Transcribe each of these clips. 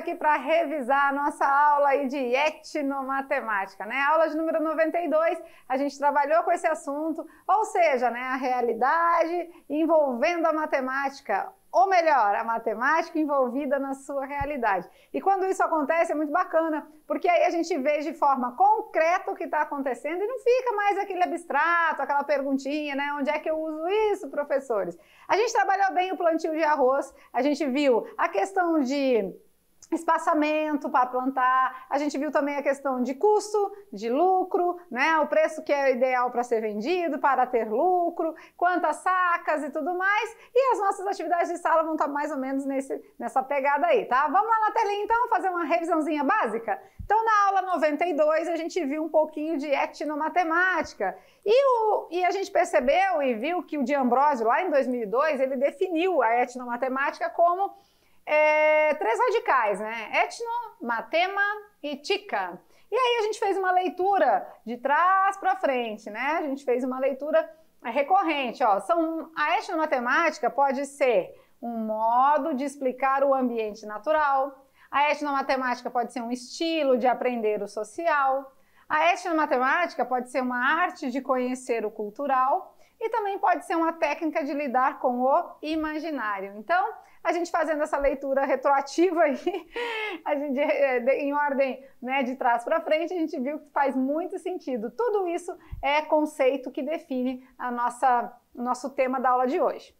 aqui para revisar a nossa aula aí de etnomatemática, né? Aula de número 92, a gente trabalhou com esse assunto, ou seja, né, a realidade envolvendo a matemática, ou melhor, a matemática envolvida na sua realidade. E quando isso acontece é muito bacana, porque aí a gente vê de forma concreta o que está acontecendo e não fica mais aquele abstrato, aquela perguntinha, né? Onde é que eu uso isso, professores? A gente trabalhou bem o plantio de arroz, a gente viu a questão de espaçamento para plantar. A gente viu também a questão de custo, de lucro, né? O preço que é ideal para ser vendido, para ter lucro, quantas sacas e tudo mais. E as nossas atividades de sala vão estar tá mais ou menos nesse, nessa pegada aí, tá? Vamos lá na telinha então fazer uma revisãozinha básica? Então, na aula 92, a gente viu um pouquinho de etnomatemática. E, o, e a gente percebeu e viu que o de lá em 2002, ele definiu a etnomatemática como é, três radicais, né? Etno, matema e tica. E aí a gente fez uma leitura de trás para frente, né? A gente fez uma leitura recorrente, ó. São, a etnomatemática pode ser um modo de explicar o ambiente natural. A etnomatemática pode ser um estilo de aprender o social. A etnomatemática pode ser uma arte de conhecer o cultural e também pode ser uma técnica de lidar com o imaginário. Então, a gente fazendo essa leitura retroativa aí, a gente, eh, em ordem né, de trás para frente, a gente viu que faz muito sentido. Tudo isso é conceito que define a nossa, o nosso tema da aula de hoje.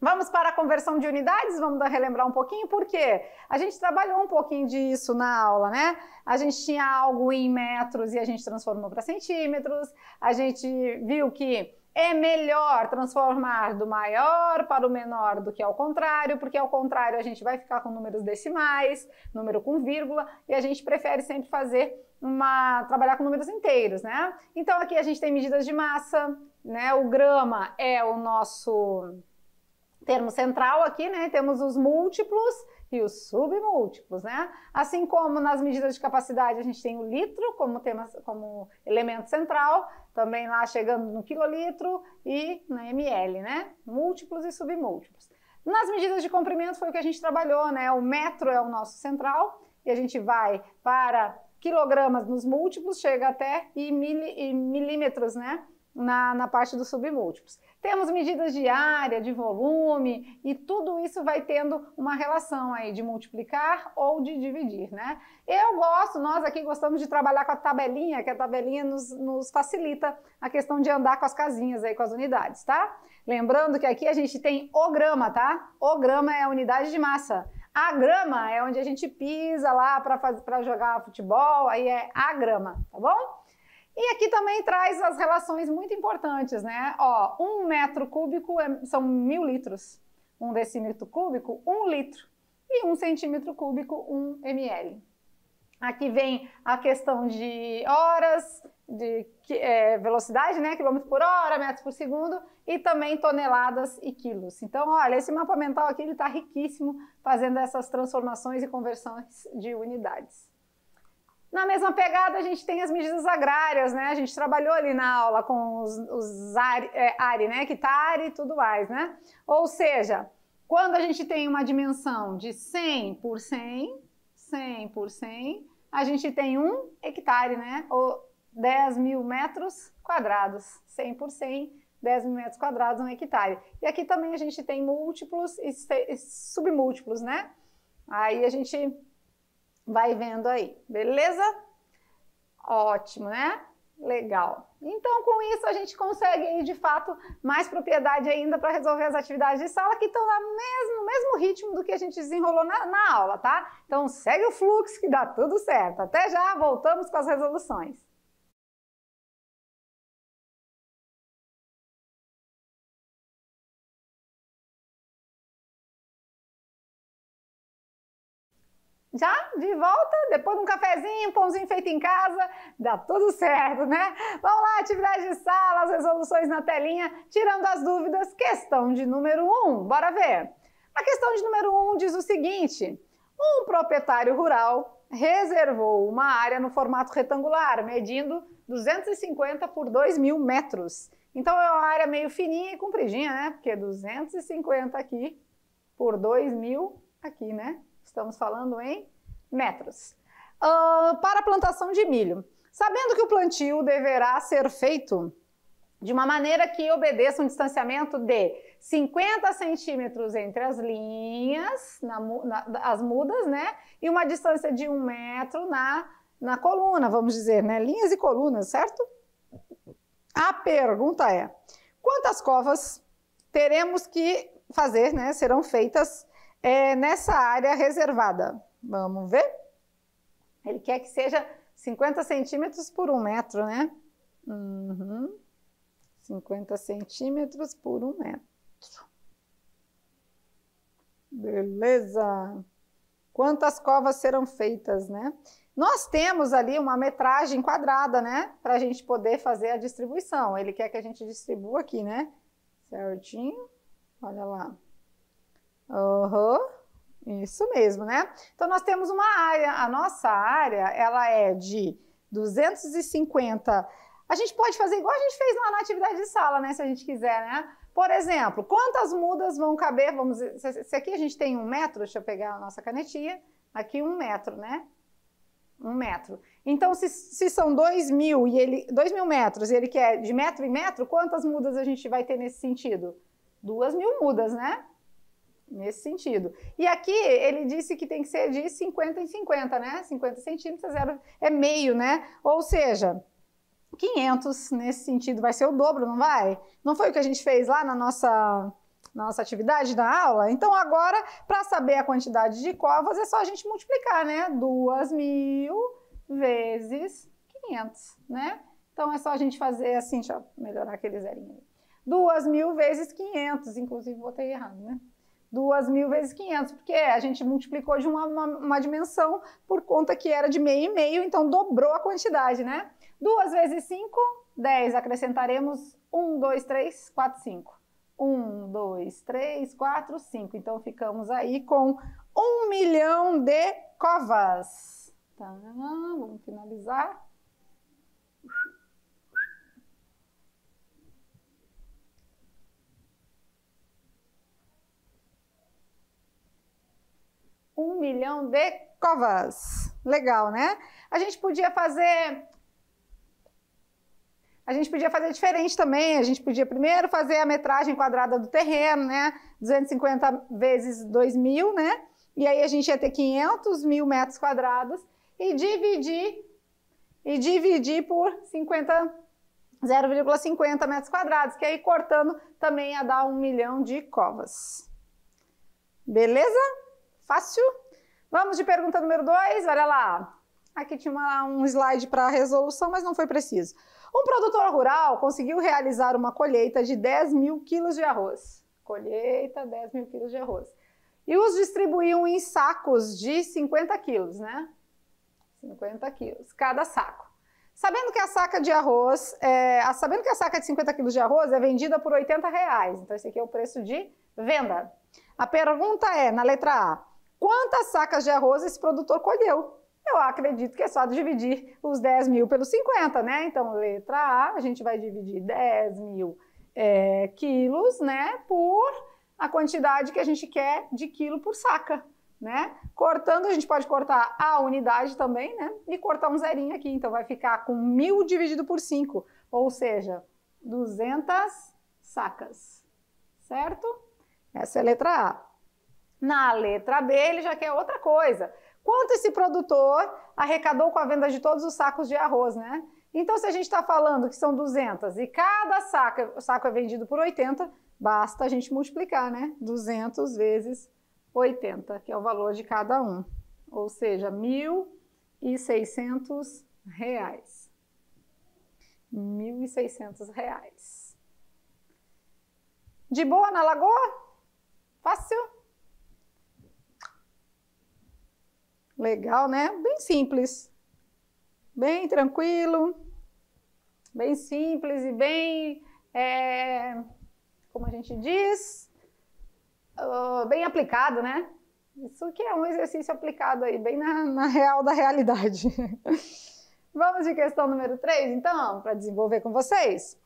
Vamos para a conversão de unidades, vamos relembrar um pouquinho, porque a gente trabalhou um pouquinho disso na aula, né? A gente tinha algo em metros e a gente transformou para centímetros, a gente viu que é melhor transformar do maior para o menor do que ao contrário, porque ao contrário a gente vai ficar com números decimais, número com vírgula, e a gente prefere sempre fazer uma trabalhar com números inteiros, né? Então aqui a gente tem medidas de massa, né? O grama é o nosso termo central aqui, né? Temos os múltiplos e os submúltiplos, né? Assim como nas medidas de capacidade a gente tem o litro como, tema, como elemento central, também lá chegando no quilolitro e na ml, né? Múltiplos e submúltiplos. Nas medidas de comprimento foi o que a gente trabalhou, né? O metro é o nosso central e a gente vai para quilogramas nos múltiplos, chega até e, mili, e milímetros, né? na, na parte dos submúltiplos. Temos medidas de área, de volume, e tudo isso vai tendo uma relação aí de multiplicar ou de dividir, né? Eu gosto, nós aqui gostamos de trabalhar com a tabelinha, que a tabelinha nos, nos facilita a questão de andar com as casinhas aí, com as unidades, tá? Lembrando que aqui a gente tem o grama, tá? O grama é a unidade de massa. A grama é onde a gente pisa lá para jogar futebol, aí é a grama, tá bom? E aqui também traz as relações muito importantes, né? Ó, um metro cúbico é, são mil litros, um decímetro cúbico, um litro, e um centímetro cúbico, um ml. Aqui vem a questão de horas, de é, velocidade, né? Quilômetro por hora, metros por segundo, e também toneladas e quilos. Então, olha, esse mapa mental aqui ele está riquíssimo, fazendo essas transformações e conversões de unidades. Na mesma pegada, a gente tem as medidas agrárias, né? A gente trabalhou ali na aula com os, os ARI, é, ARI, né? Quitare e tudo mais, né? Ou seja, quando a gente tem uma dimensão de 100 por 100, 100 por 100, a gente tem um hectare, né? Ou 10 mil metros quadrados. 100 por 100, 10 mil metros quadrados, um hectare. E aqui também a gente tem múltiplos e submúltiplos, né? Aí a gente Vai vendo aí, beleza? Ótimo, né? Legal. Então, com isso, a gente consegue aí, de fato, mais propriedade ainda para resolver as atividades de sala que estão mesmo, no mesmo ritmo do que a gente desenrolou na, na aula, tá? Então, segue o fluxo que dá tudo certo. Até já, voltamos com as resoluções. Já de volta, depois de um cafezinho, um pãozinho feito em casa, dá tudo certo, né? Vamos lá, atividade de sala, as resoluções na telinha, tirando as dúvidas, questão de número 1, um, bora ver. A questão de número 1 um diz o seguinte: um proprietário rural reservou uma área no formato retangular, medindo 250 por 2 mil metros. Então é uma área meio fininha e compridinha, né? Porque 250 aqui por 2 mil aqui, né? Estamos falando em metros. Uh, para a plantação de milho. Sabendo que o plantio deverá ser feito de uma maneira que obedeça um distanciamento de 50 centímetros entre as linhas, na, na, as mudas, né? E uma distância de um metro na, na coluna, vamos dizer, né? Linhas e colunas, certo? A pergunta é: quantas covas teremos que fazer, né? Serão feitas é, nessa área reservada. Vamos ver? Ele quer que seja 50 centímetros por um metro, né? Uhum. 50 centímetros por um metro. Beleza! Quantas covas serão feitas, né? Nós temos ali uma metragem quadrada, né? Para a gente poder fazer a distribuição. Ele quer que a gente distribua aqui, né? Certinho. Olha lá. Uhum. Isso mesmo, né? Então nós temos uma área, a nossa área, ela é de 250. A gente pode fazer igual a gente fez lá na atividade de sala, né? Se a gente quiser, né? Por exemplo, quantas mudas vão caber? Vamos, se aqui a gente tem um metro, deixa eu pegar a nossa canetinha, aqui um metro, né? Um metro. Então, se, se são dois mil e ele, dois mil metros, e ele quer de metro em metro, quantas mudas a gente vai ter nesse sentido? Duas mil mudas, né? nesse sentido. E aqui ele disse que tem que ser de 50 em 50, né? 50 centímetros zero, é, é meio, né? Ou seja, 500 nesse sentido vai ser o dobro, não vai? Não foi o que a gente fez lá na nossa nossa atividade da aula? Então agora, para saber a quantidade de covas, é só a gente multiplicar, né? 2.000 mil vezes 500, né? Então é só a gente fazer assim, deixa eu melhorar aquele zerinho aí. 2.000 mil vezes 500, inclusive botei errado, né? duas mil vezes 500, porque a gente multiplicou de uma, uma, uma, dimensão por conta que era de meio e meio, então dobrou a quantidade, né? Duas vezes 5, 10. Acrescentaremos 1, 2, 3, 4, 5. 1, 2, 3, 4, 5. Então ficamos aí com 1 milhão de covas. Tá, vamos finalizar. um milhão de covas. Legal, né? A gente podia fazer. A gente podia fazer diferente também. A gente podia primeiro fazer a metragem quadrada do terreno, né? 250 vezes 2 mil, né? E aí a gente ia ter 500 mil metros quadrados e dividir e dividir por 50 0,50 metros quadrados, que aí cortando também ia dar um milhão de covas. Beleza? fácil. Vamos de pergunta número 2, olha lá. Aqui tinha uma, um slide para resolução, mas não foi preciso. Um produtor rural conseguiu realizar uma colheita de 10 mil quilos de arroz. Colheita, 10 mil quilos de arroz. E os distribuíam em sacos de 50 quilos, né? 50 quilos, cada saco. Sabendo que a saca de arroz, é, sabendo que a saca de 50 quilos de arroz é vendida por 80 reais, então esse aqui é o preço de venda. A pergunta é, na letra A, quantas sacas de arroz esse produtor colheu. Eu acredito que é só dividir os 10 mil pelos 50, né? Então, letra A, a gente vai dividir 10 mil é, quilos, né, por a quantidade que a gente quer de quilo por saca, né? Cortando, a gente pode cortar a unidade também, né? E cortar um zerinho aqui, então vai ficar com mil dividido por 5, ou seja, 200 sacas, certo? Essa é a letra A. Na letra B, ele já quer outra coisa. Quanto esse produtor arrecadou com a venda de todos os sacos de arroz, né? Então, se a gente está falando que são 200 e cada saco, saco é vendido por 80, basta a gente multiplicar, né? 200 vezes 80, que é o valor de cada um. Ou seja, R$ 1.600. R$ 1.600. De boa na lagoa? Fácil? Legal, né? Bem simples. Bem tranquilo. Bem simples e bem. É, como a gente diz? Uh, bem aplicado, né? Isso que é um exercício aplicado aí, bem na, na real da realidade. Vamos de questão número 3, então, para desenvolver com vocês?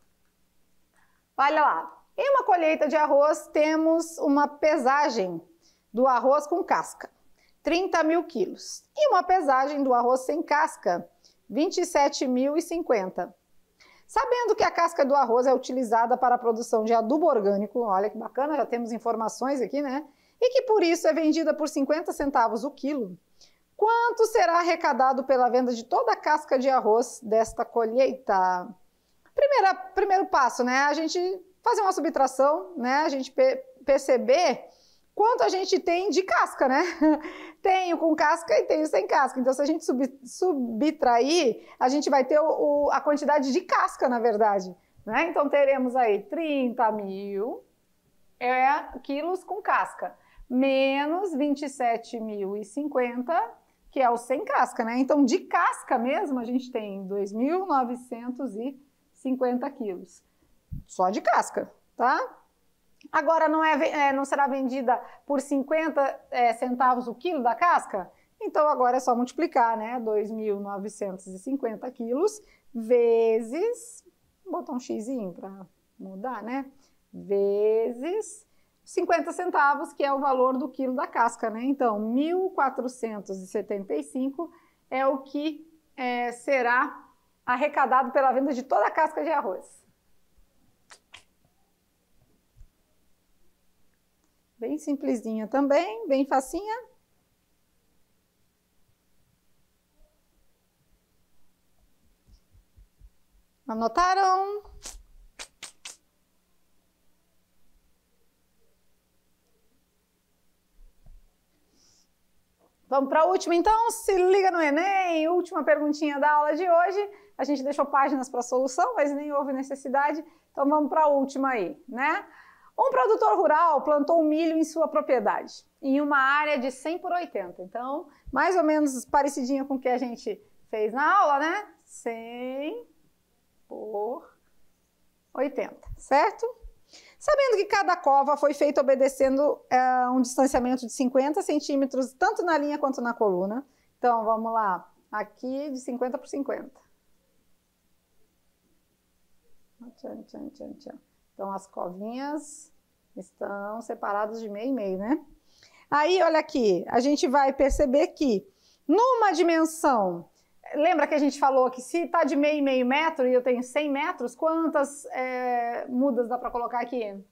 Olha lá. Em uma colheita de arroz, temos uma pesagem do arroz com casca. 30 mil quilos. E uma pesagem do arroz sem casca, 27.050. Sabendo que a casca do arroz é utilizada para a produção de adubo orgânico, olha que bacana, já temos informações aqui, né? E que por isso é vendida por 50 centavos o quilo. Quanto será arrecadado pela venda de toda a casca de arroz desta colheita? Primeira, primeiro passo, né? A gente fazer uma subtração, né? A gente perceber quanto a gente tem de casca, né? Tenho com casca e tenho sem casca. Então, se a gente subtrair, a gente vai ter o, o, a quantidade de casca, na verdade. Né? Então, teremos aí 30 mil é, quilos com casca, menos 27.050, que é o sem casca, né? Então, de casca mesmo, a gente tem 2.950 quilos, só de casca, tá? agora não, é, é não será vendida por 50 é, centavos o quilo da casca? Então agora é só multiplicar, né? 2.950 quilos vezes. Vou botar um xizinho para mudar, né? Vezes 50 centavos, que é o valor do quilo da casca, né? Então, 1.475 é o que é, será arrecadado pela venda de toda a casca de arroz. Bem simplesinha também, bem facinha. Anotaram? Vamos para a última, então? Se liga no Enem, última perguntinha da aula de hoje. A gente deixou páginas para solução, mas nem houve necessidade, então vamos para a última aí, né? Um produtor rural plantou milho em sua propriedade, em uma área de 100 por 80. Então, mais ou menos parecidinha com o que a gente fez na aula, né? 100 por 80, certo? Sabendo que cada cova foi feita obedecendo é, um distanciamento de 50 centímetros, tanto na linha quanto na coluna. Então, vamos lá. Aqui, de 50 por 50. Tchan, tchan, tchan, tchan. Então, as covinhas estão separadas de meio e meio, né? Aí, olha aqui, a gente vai perceber que numa dimensão lembra que a gente falou que se está de meio, e meio metro e eu tenho 100 metros, quantas é, mudas dá para colocar aqui?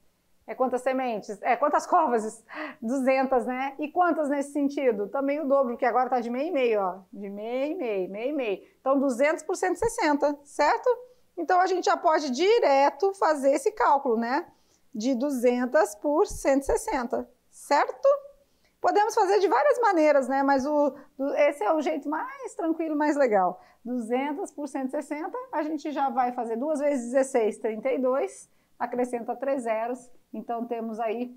É quantas sementes? É quantas covas? 200, né? E quantas nesse sentido? Também o dobro, porque agora está de meio e meio, ó. De meio e meio, meio e meio. Então, 200 por 160, certo? Então a gente já pode direto fazer esse cálculo, né? De 200 por 160, certo? Podemos fazer de várias maneiras, né? Mas o, esse é o jeito mais tranquilo, mais legal. 200 por 160, a gente já vai fazer 2 vezes 16, 32, acrescenta 3 zeros. Então temos aí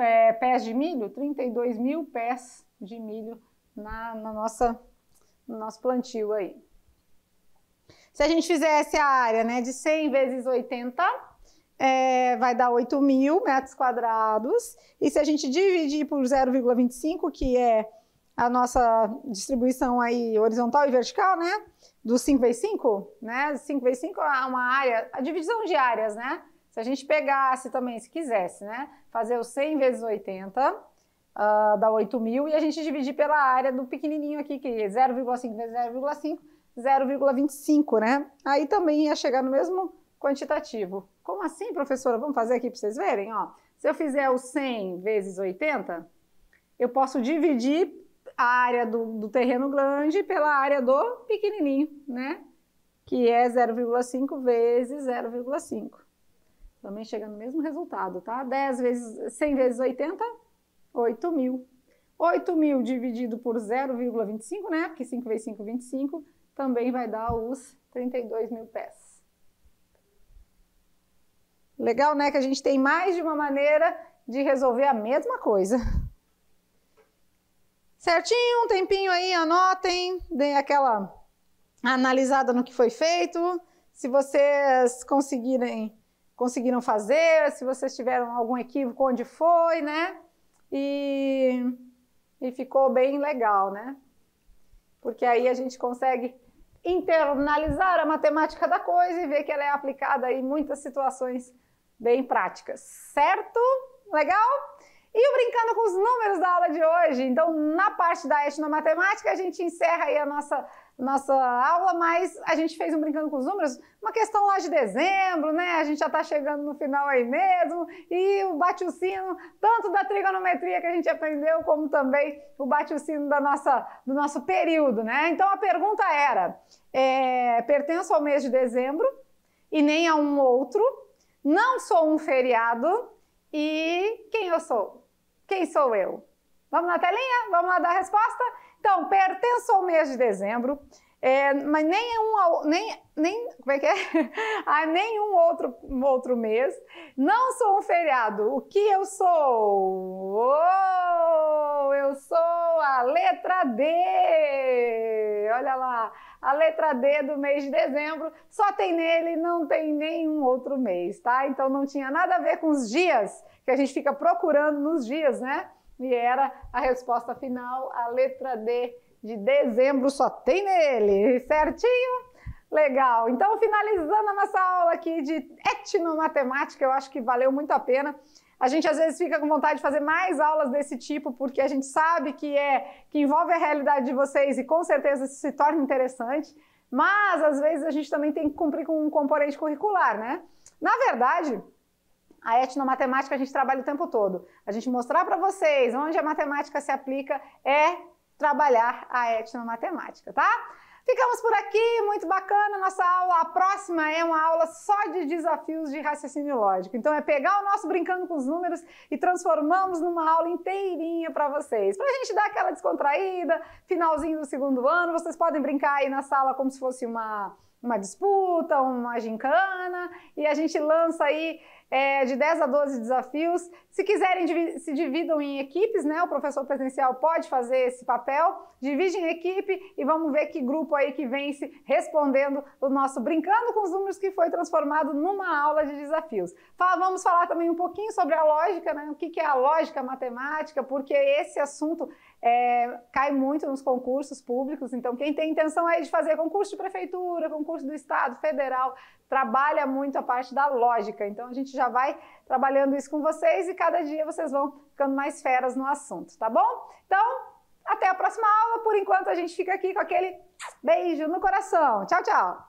é, pés de milho, 32 mil pés de milho na, na nossa, no nosso plantio aí. Se a gente fizesse a área né, de 100 vezes 80, é, vai dar 8 mil metros quadrados. E se a gente dividir por 0,25, que é a nossa distribuição aí horizontal e vertical, né? Do 5 vezes 5, né? 5 vezes 5 é uma área, a divisão de áreas, né? Se a gente pegasse também, se quisesse, né? Fazer o 100 vezes 80, uh, ah, dá 8 mil, e a gente dividir pela área do pequenininho aqui, que é 0,5 vezes 0,5, 0,25, né? Aí também ia chegar no mesmo quantitativo. Como assim, professora? Vamos fazer aqui para vocês verem, ó. Se eu fizer o 100 vezes 80, eu posso dividir a área do, do terreno grande pela área do pequenininho, né? Que é 0,5 vezes 0,5. Também chega no mesmo resultado, tá? 10 vezes, 100 vezes 80, 8 mil. 8 mil dividido por 0,25, né? Porque 5 vezes 5, 25 também vai dar os 32 mil pés. Legal, né? Que a gente tem mais de uma maneira de resolver a mesma coisa. Certinho, um tempinho aí, anotem, deem aquela analisada no que foi feito. Se vocês conseguirem, conseguiram fazer, se vocês tiveram algum equívoco onde foi, né? E, e ficou bem legal, né? Porque aí a gente consegue internalizar a matemática da coisa e ver que ela é aplicada em muitas situações bem práticas, certo? Legal? E o brincando com os números da aula de hoje. Então, na parte da etnomatemática, a gente encerra aí a nossa nossa aula, mas a gente fez um brincando com os números, uma questão lá de dezembro, né? A gente já está chegando no final aí mesmo, e o bate o sino, tanto da trigonometria que a gente aprendeu, como também o bate o sino da nossa, do nosso período, né? Então a pergunta era: é, pertenço ao mês de dezembro e nem a um outro, não sou um feriado, e quem eu sou? Quem sou eu? Vamos na telinha? Vamos lá dar a resposta? Então, pertenço ao mês de dezembro, é, mas nenhum, é nem, nem, como é que é? a ah, nenhum outro, outro mês. Não sou um feriado. O que eu sou? Oh, eu sou a letra D! Olha lá, a letra D do mês de dezembro só tem nele, não tem nenhum outro mês, tá? Então não tinha nada a ver com os dias, que a gente fica procurando nos dias, né? E era a resposta final, a letra D de dezembro só tem nele, certinho? Legal. Então, finalizando a nossa aula aqui de etnomatemática, eu acho que valeu muito a pena. A gente às vezes fica com vontade de fazer mais aulas desse tipo, porque a gente sabe que é que envolve a realidade de vocês e com certeza isso se torna interessante. Mas às vezes a gente também tem que cumprir com um componente curricular, né? Na verdade, a etnomatemática a gente trabalha o tempo todo. A gente mostrar para vocês onde a matemática se aplica é trabalhar a etnomatemática, tá? Ficamos por aqui, muito bacana a nossa aula. A próxima é uma aula só de desafios de raciocínio lógico. Então é pegar o nosso brincando com os números e transformamos numa aula inteirinha para vocês. Para a gente dar aquela descontraída, finalzinho do segundo ano, vocês podem brincar aí na sala como se fosse uma, uma disputa, uma gincana, e a gente lança aí é, de 10 a 12 desafios. Se quiserem, se dividam em equipes, né? O professor presencial pode fazer esse papel. Dividem em equipe e vamos ver que grupo aí que vence respondendo o nosso Brincando com os Números, que foi transformado numa aula de desafios. Fala, vamos falar também um pouquinho sobre a lógica, né? O que, que é a lógica matemática, porque esse assunto é, cai muito nos concursos públicos. Então, quem tem intenção aí de fazer concurso de prefeitura, concurso do Estado, federal, trabalha muito a parte da lógica. Então, a gente já vai trabalhando isso com vocês e cada dia vocês vão ficando mais feras no assunto, tá bom? Então, até a próxima aula. Por enquanto, a gente fica aqui com aquele beijo no coração. Tchau, tchau!